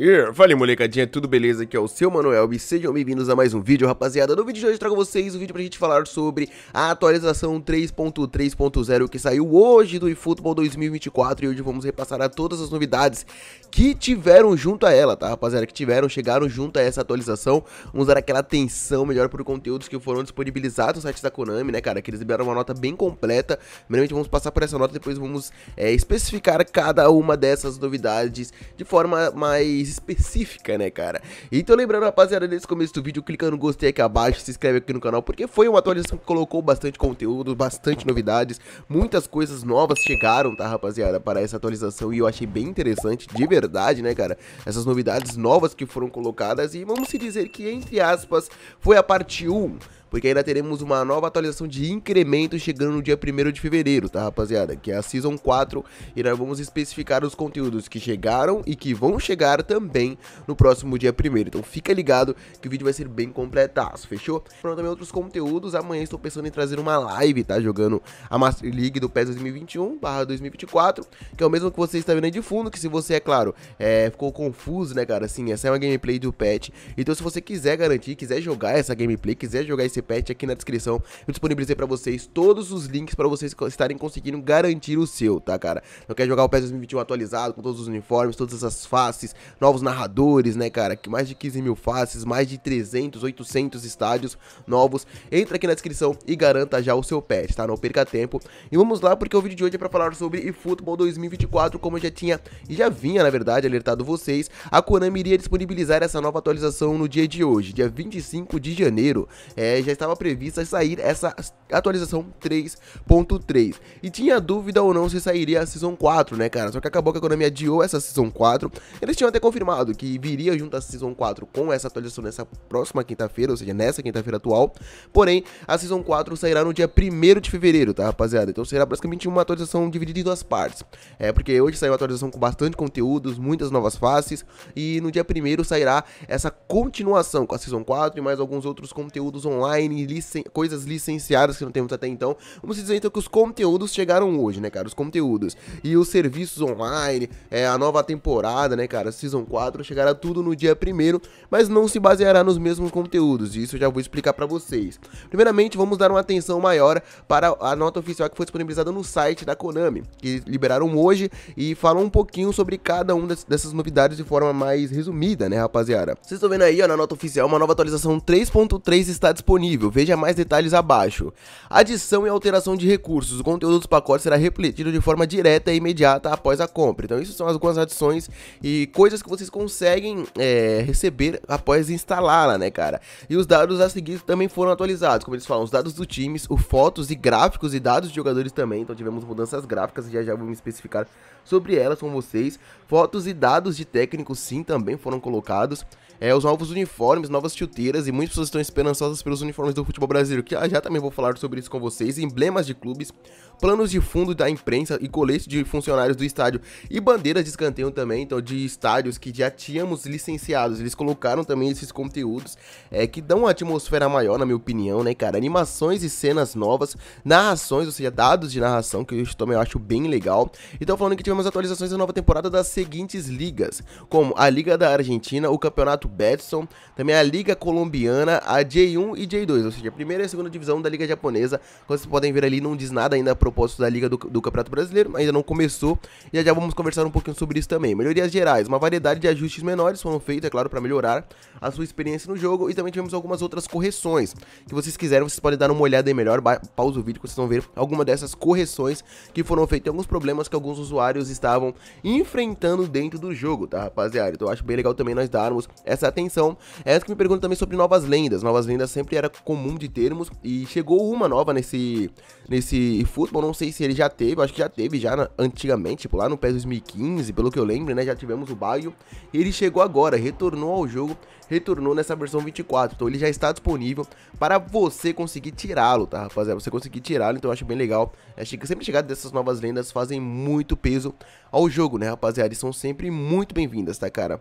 Yeah, vale molecadinha, tudo beleza? Aqui é o seu Manuel e sejam bem-vindos a mais um vídeo, rapaziada. No vídeo de hoje trago vocês o vídeo pra gente falar sobre a atualização 3.3.0 que saiu hoje do eFootball 2024 e hoje vamos repassar a todas as novidades que tiveram junto a ela, tá rapaziada? Que tiveram, chegaram junto a essa atualização. Vamos dar aquela atenção melhor por conteúdos que foram disponibilizados no site da Konami, né, cara? Que eles liberaram uma nota bem completa. Primeiramente vamos passar por essa nota, depois vamos é, especificar cada uma dessas novidades de forma mais específica, né, cara? Então lembrando, rapaziada, nesse começo do vídeo, clica no gostei aqui abaixo, se inscreve aqui no canal, porque foi uma atualização que colocou bastante conteúdo, bastante novidades, muitas coisas novas chegaram, tá, rapaziada, para essa atualização e eu achei bem interessante, de verdade, né, cara? Essas novidades novas que foram colocadas e vamos se dizer que, entre aspas, foi a parte 1 porque ainda teremos uma nova atualização de incremento chegando no dia 1 de fevereiro, tá rapaziada? Que é a Season 4 e nós vamos especificar os conteúdos que chegaram e que vão chegar também no próximo dia 1 Então fica ligado que o vídeo vai ser bem completaço, fechou? Pronto, também outros conteúdos, amanhã estou pensando em trazer uma live, tá? Jogando a Master League do PES 2021 barra 2024, que é o mesmo que você está vendo aí de fundo, que se você, é claro, é, ficou confuso, né, cara? Assim, essa é uma gameplay do patch. Então se você quiser garantir, quiser jogar essa gameplay, quiser jogar esse desse patch aqui na descrição. Eu disponibilizei para vocês todos os links para vocês estarem conseguindo garantir o seu, tá, cara? Não quer jogar o PES 2021 atualizado com todos os uniformes, todas essas faces, novos narradores, né, cara? Que mais de 15 mil faces, mais de 300, 800 estádios novos. Entra aqui na descrição e garanta já o seu patch, tá? Não perca tempo. E vamos lá, porque o vídeo de hoje é para falar sobre eFootball 2024, como eu já tinha e já vinha, na verdade, alertado vocês. A Konami iria disponibilizar essa nova atualização no dia de hoje, dia 25 de janeiro. É, já estava prevista sair essa atualização 3.3. E tinha dúvida ou não se sairia a Season 4, né, cara? Só que acabou que a Konami adiou essa Season 4. Eles tinham até confirmado que viria junto a Season 4 com essa atualização nessa próxima quinta-feira, ou seja, nessa quinta-feira atual. Porém, a Season 4 sairá no dia 1 de fevereiro, tá, rapaziada? Então será basicamente uma atualização dividida em duas partes. É, porque hoje saiu a atualização com bastante conteúdos, muitas novas faces, e no dia 1 sairá essa continuação com a Season 4 e mais alguns outros conteúdos online online, licen coisas licenciadas que não temos até então. Vamos dizer então que os conteúdos chegaram hoje, né, cara? Os conteúdos e os serviços online, é, a nova temporada, né, cara? Season 4 chegará tudo no dia primeiro, mas não se baseará nos mesmos conteúdos. E isso eu já vou explicar para vocês. Primeiramente, vamos dar uma atenção maior para a nota oficial que foi disponibilizada no site da Konami, que liberaram hoje e falam um pouquinho sobre cada uma dessas novidades de forma mais resumida, né, rapaziada? Vocês estão vendo aí, ó, na nota oficial, uma nova atualização 3.3 está disponível disponível, veja mais detalhes abaixo. Adição e alteração de recursos, o conteúdo dos pacotes será refletido de forma direta e imediata após a compra. Então isso são algumas adições e coisas que vocês conseguem é, receber após instalá-la, né cara? E os dados a seguir também foram atualizados, como eles falam, os dados do times, o fotos e gráficos e dados de jogadores também, então tivemos mudanças gráficas, já já vou me especificar sobre elas com vocês. Fotos e dados de técnicos, sim, também foram colocados. É, os novos uniformes, novas chuteiras e muitas pessoas estão esperançosas pelos uniformes do futebol brasileiro, que já também vou falar sobre isso com vocês. Emblemas de clubes, planos de fundo da imprensa e coletes de funcionários do estádio e bandeiras de escanteio também, então de estádios que já tínhamos licenciados. Eles colocaram também esses conteúdos é, que dão uma atmosfera maior, na minha opinião, né, cara? Animações e cenas novas, narrações, ou seja, dados de narração, que eu também acho bem legal. Então, falando que tivemos temos atualizações da nova temporada das seguintes ligas, como a Liga da Argentina, o Campeonato Betson, também a Liga Colombiana, a J1 e J2, ou seja, a primeira e a segunda divisão da Liga Japonesa. Como vocês podem ver ali, não diz nada ainda a propósito da Liga do, do Campeonato Brasileiro, ainda não começou, e já, já vamos conversar um pouquinho sobre isso também. Melhorias gerais, uma variedade de ajustes menores foram feitos, é claro, para melhorar a sua experiência no jogo, e também tivemos algumas outras correções. Se vocês quiserem, vocês podem dar uma olhada aí melhor, pausa o vídeo que vocês vão ver alguma dessas correções que foram feitas, alguns problemas que alguns usuários pessoas estavam enfrentando dentro do jogo, tá, rapaziada? Então eu acho bem legal também nós darmos essa atenção. Essa é que me pergunta também sobre novas lendas. Novas lendas sempre era comum de termos e chegou uma nova nesse, nesse futebol. Não sei se ele já teve, acho que já teve já na, antigamente, tipo lá no PES 2015, pelo que eu lembro, né? Já tivemos o Baio. Ele chegou agora, retornou ao jogo, retornou nessa versão 24. Então ele já está disponível para você conseguir tirá-lo, tá, rapaziada? Você conseguir tirá-lo, então eu acho bem legal. Acho que sempre chegar dessas novas lendas fazem muito peso ao jogo, né, rapaziada? E são sempre muito bem-vindas, tá, cara?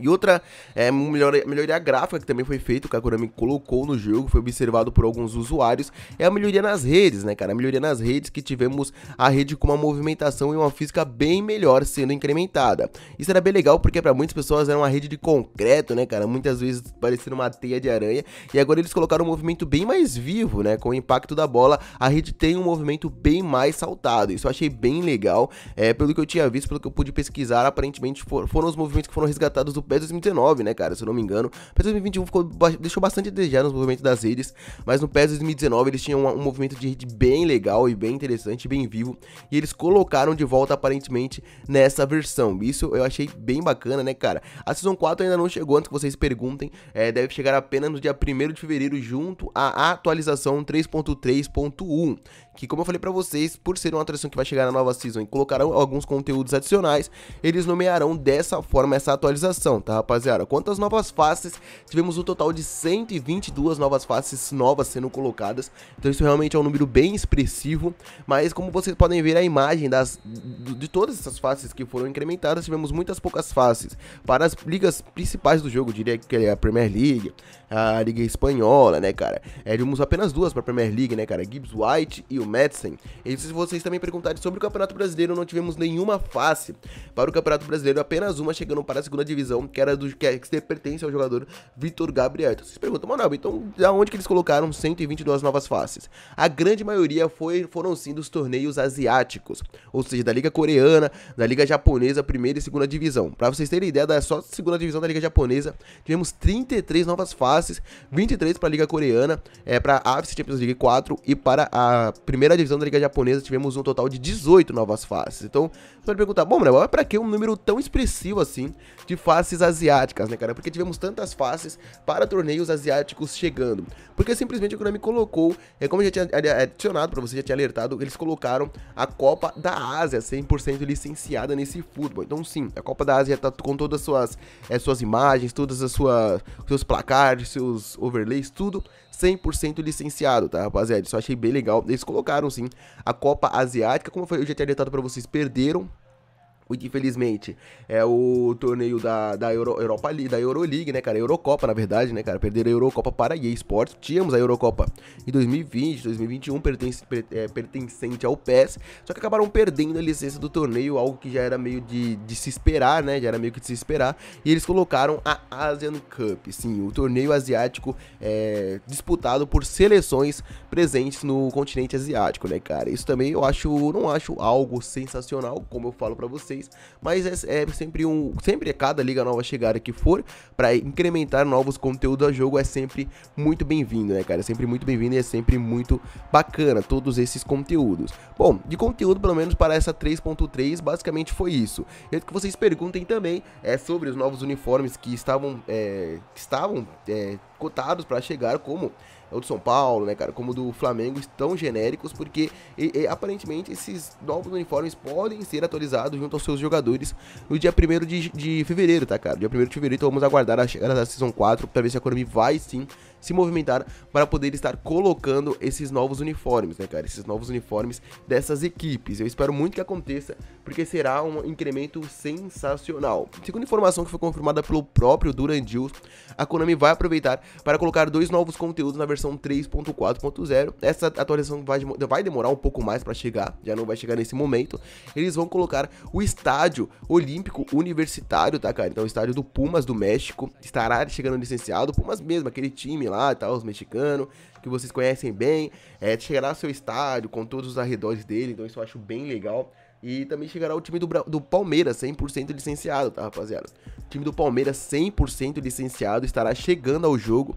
E outra é, melhoria, melhoria gráfica que também foi feita, a Kakurami colocou no jogo, foi observado por alguns usuários, é a melhoria nas redes, né, cara? A melhoria nas redes que tivemos a rede com uma movimentação e uma física bem melhor sendo incrementada. Isso era bem legal porque para muitas pessoas era uma rede de concreto, né, cara? Muitas vezes parecendo uma teia de aranha. E agora eles colocaram um movimento bem mais vivo, né? Com o impacto da bola, a rede tem um movimento bem mais saltado. Isso eu achei bem legal. É, pelo que eu tinha visto, pelo que eu pude pesquisar, aparentemente for, foram os movimentos que foram resgatados do PES 2019, né, cara? Se eu não me engano. PES 2021 ficou, deixou bastante a desejar nos movimentos das redes, mas no PES 2019 eles tinham um, um movimento de rede bem legal e bem interessante, bem vivo, e eles colocaram de volta aparentemente nessa versão. Isso eu achei bem bacana, né, cara? A Season 4 ainda não chegou, antes que vocês perguntem, é, deve chegar apenas no dia 1 de fevereiro junto à atualização 3.3.1, que como eu falei para vocês, por ser uma atração que vai chegar na nova season e colocarão alguns conteúdos adicionais, eles nomearão dessa forma essa atualização, tá rapaziada? quantas novas faces, tivemos um total de 122 novas faces novas sendo colocadas, então isso realmente é um número bem expressivo, mas como vocês podem ver a imagem das, de todas essas faces que foram incrementadas, tivemos muitas poucas faces para as ligas principais do jogo, diria que é a Premier League, a Liga Espanhola, né cara? É, tivemos apenas duas para a Premier League, né cara? Gibbs White e o Madsen. E se vocês também perguntarem sobre o Campeonato Brasileiro, não tivemos nenhuma face para o Campeonato Brasileiro, apenas uma chegando para a segunda divisão, que era do que, é, que pertence ao jogador Vitor Gabriel. Então vocês perguntam, Manoel, então da onde que eles colocaram 122 novas faces? A grande maioria foi, foram sim dos torneios asiáticos, ou seja, da Liga Coreana, da Liga Japonesa, primeira e segunda divisão. Para vocês terem ideia, da só segunda divisão da Liga Japonesa, tivemos 33 novas faces, 23 para a Liga Coreana, é, para a AFC Champions League 4 e para a primeira primeira divisão da Liga Japonesa, tivemos um total de 18 novas faces. Então, você pode perguntar, bom, Manuel, é pra que um número tão expressivo assim de faces asiáticas, né, cara? Porque tivemos tantas faces para torneios asiáticos chegando. Porque simplesmente o Konami colocou, é como eu já tinha é, adicionado para você, já tinha alertado, eles colocaram a Copa da Ásia 100% licenciada nesse futebol. Então, sim, a Copa da Ásia tá com todas as suas, é, suas imagens, todas as suas seus placares, seus overlays, tudo 100% licenciado, tá, rapaziada? Isso eu achei bem legal. Eles colocaram jogaram sim a Copa Asiática. Como eu já tinha adiantado para vocês, perderam infelizmente, é o torneio da, da Euro, Europa League, da Euroleague, né, cara? Eurocopa, na verdade, né, cara? Perderam a Eurocopa para a EA Sports. Tínhamos a Eurocopa em 2020, 2021, pertence, é, pertencente ao PES. Só que acabaram perdendo a licença do torneio, algo que já era meio de, de se esperar, né? Já era meio que de se esperar. E eles colocaram a Asian Cup, sim, o torneio asiático é, disputado por seleções presentes no continente asiático, né, cara? Isso também eu acho, não acho algo sensacional, como eu falo para vocês mas é, é sempre um, sempre é cada liga nova chegar que for para incrementar novos conteúdos ao jogo é sempre muito bem-vindo, né, cara? É sempre muito bem-vindo e é sempre muito bacana todos esses conteúdos. Bom, de conteúdo pelo menos para essa 3.3 basicamente foi isso. Eu o que vocês perguntem também é sobre os novos uniformes que estavam é, que estavam é, cotados para chegar como é ou do São Paulo, né, cara, como do Flamengo, estão genéricos, porque e, e, aparentemente esses novos uniformes podem ser atualizados junto aos seus jogadores no dia 1 de, de fevereiro, tá, cara? Dia 1 de fevereiro, então vamos aguardar a chegada da Season 4 para ver se a Konami vai sim se movimentar para poder estar colocando esses novos uniformes, né, cara? Esses novos uniformes dessas equipes. Eu espero muito que aconteça, porque será um incremento sensacional. Segundo informação que foi confirmada pelo próprio Durandil, a Konami vai aproveitar para colocar dois novos conteúdos na versão 3.4.0. Essa atualização vai, vai demorar um pouco mais para chegar, já não vai chegar nesse momento. Eles vão colocar o estádio olímpico universitário, tá, cara? Então, o estádio do Pumas do México estará chegando licenciado, Pumas mesmo, aquele time lá e tal, os mexicanos, que vocês conhecem bem. É, chegará ao seu estádio com todos os arredores dele, então isso eu acho bem legal. E também chegará o time do, do Palmeiras, 100% licenciado, tá, rapaziada? O time do Palmeiras, 100% licenciado, estará chegando ao jogo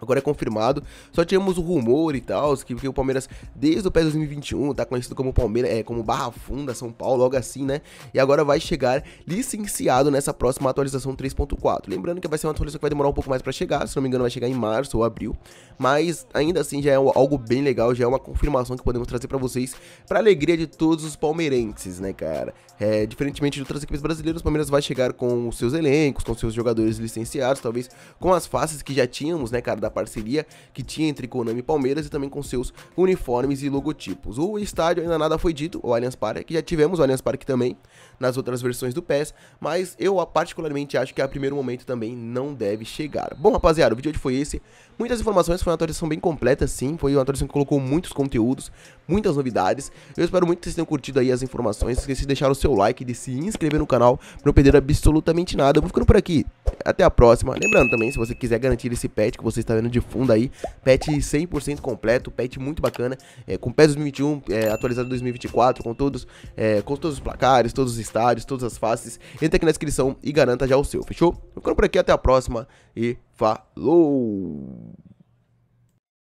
Agora é confirmado. Só tínhamos o rumor e tal, que, que o Palmeiras, desde o pé 2021, tá conhecido como Palmeiras, é, como Barra Funda, São Paulo, logo assim, né? E agora vai chegar licenciado nessa próxima atualização 3.4. Lembrando que vai ser uma atualização que vai demorar um pouco mais para chegar, se não me engano, vai chegar em março ou abril. Mas ainda assim já é algo bem legal, já é uma confirmação que podemos trazer para vocês, pra alegria de todos os palmeirenses, né, cara? É, diferentemente de outras equipes brasileiras, o Palmeiras vai chegar com os seus elencos, com seus jogadores licenciados, talvez com as faces que já tínhamos, né, cara? Da da parceria que tinha entre Konami e Palmeiras e também com seus uniformes e logotipos. O estádio ainda nada foi dito, o Allianz Parque, já tivemos o Allianz Parque também nas outras versões do PES, mas eu particularmente acho que a é primeiro momento também não deve chegar. Bom, rapaziada, o vídeo de hoje foi esse. Muitas informações, foi uma atualização bem completa, sim, foi uma atualização que colocou muitos conteúdos, muitas novidades. Eu espero muito que vocês tenham curtido aí as informações, não esqueça de deixar o seu like, de se inscrever no canal, para não perder absolutamente nada. Eu vou ficando por aqui, até a próxima. Lembrando também, se você quiser garantir esse pet que você está vendo, de fundo aí. Patch 100% completo, patch muito bacana, é, com PES 2021, é, atualizado 2024, com todos, é, com todos os placares, todos os estádios, todas as faces. Entra aqui na descrição e garanta já o seu, fechou? Ficando por aqui, até a próxima e falou!